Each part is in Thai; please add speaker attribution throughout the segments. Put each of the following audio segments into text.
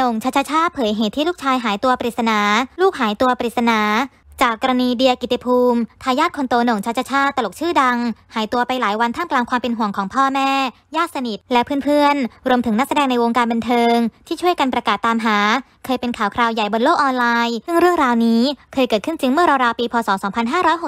Speaker 1: นงชาชาชาเผยเหตุที่ลูกชายหายตัวปริศนา ลูกหายตัวปริศนา จากกรณีเดียกิติภูมิ ทายาทคนโตหน่งชาชาชาตลกชื่อดัง หายตัวไปหลายวันท่ามกลางความเป็นห่วงของพ่อแม่ ญาติสนิทและเพื่อน ๆ รวมถึงนักแสดงในวงการบันเทิงที่ช่วยกันประกาศตามหาเคยเป็นข่าวคราวใหญ่บนโลกออนไลน์ซึ่งเรื่องราวนี้เคยเกิดขึ้นจริงเมื่อราวๆปีพศ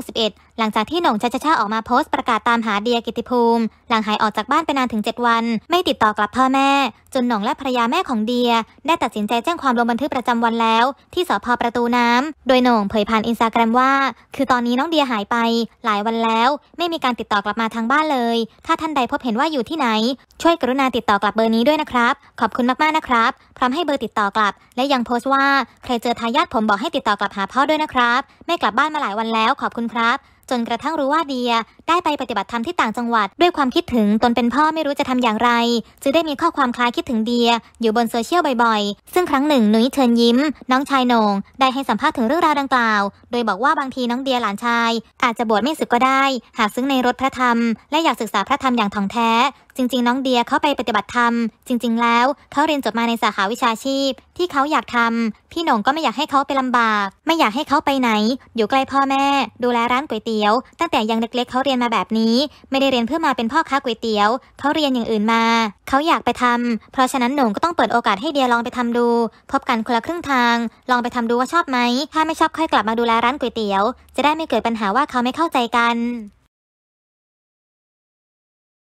Speaker 1: 2561 หลังจากที่หน่งชัชชาออกมาโพสต์ประกาศตามหาเดียกิติภูมิ หลังหายออกจากบ้านไปนานถึง 7 วัน ไม่ติดต่อกลับพ่อแม่ จนหน่งและภรรยาแม่ของเดียได้ตัดสินใจแจ้งความลงบันทึกประจำวันแล้ว ที่สพประตูน้ำโดยหน่งเผยผ่านอินสตาแกรมว่าคือตอนนี้น้องเดียหายไป หลายวันแล้ว ไม่มีการติดต่อกลับมาทางบ้านเลย ถ้าท่านใดพบเห็นว่าอยู่ที่ไหน ช่วยกรุณาติดต่อกลับเบอร์นี้ด้วยนะครับ ขอบคุณมากๆนะครับ พร้อมให้เบอร์ติดต่อกลับและยังโพสต์ว่าใครเจอทายาทผมบอกให้ติดต่อกลับหาพ่อด้วยนะครับ ไม่กลับบ้านมาหลายวันแล้วขอบคุณครับจนกระทั่งรู้ว่าเดียได้ไปปฏิบัติธรรมที่ต่างจังหวัดด้วยความคิดถึงตนเป็นพ่อไม่รู้จะทำอย่างไรจึงได้มีข้อความคล้ายคิดถึงเดียอยู่บนโซเชียลบ่อย ๆ ซึ่งครั้งหนึ่งหนุ้ยเชิญยิ้ม น้องชายโหน่งได้ให้สัมภาษณ์ถึงเรื่องราวดังกล่าวโดยบอกว่าบางทีน้องเดียหลานชาย อาจจะบวชไม่สึกก็ได้ หากซึ้งในรถพระธรรมและอยากศึกษาพระธรรมอย่างถ่องแท้ จริง ๆ น้องเดียเข้าไปปฏิบัติธรรม จริง ๆแล้วเขาเรียนจบมาในสาขาวิชาชีพ ที่เขาอยากทำพี่หนงก็ไม่อยากให้เขาไปลำบาก ไม่อยากให้เขาไปไหน อยู่ใกล้พ่อแม่ ดูแลร้านก๋วยเตี๋ยว ตั้งแต่ยังเล็กๆ เขาเรียนมาแบบนี้ ไม่ได้เรียนเพื่อมาเป็นพ่อค้าก๋วยเตี๋ยว เขาเรียนอย่างอื่นมา เขาอยากไปทำ เพราะฉะนั้นหนงก็ต้องเปิดโอกาสให้เดียลองไปทำดู พบกันคนละครึ่งทาง ลองไปทำดูว่าชอบไหม ถ้าไม่ชอบค่อย กลับมาดูแลร้านก๋วยเตี๋ยว จะได้ไม่เกิดปัญหาว่าเขาไม่เข้าใจกัน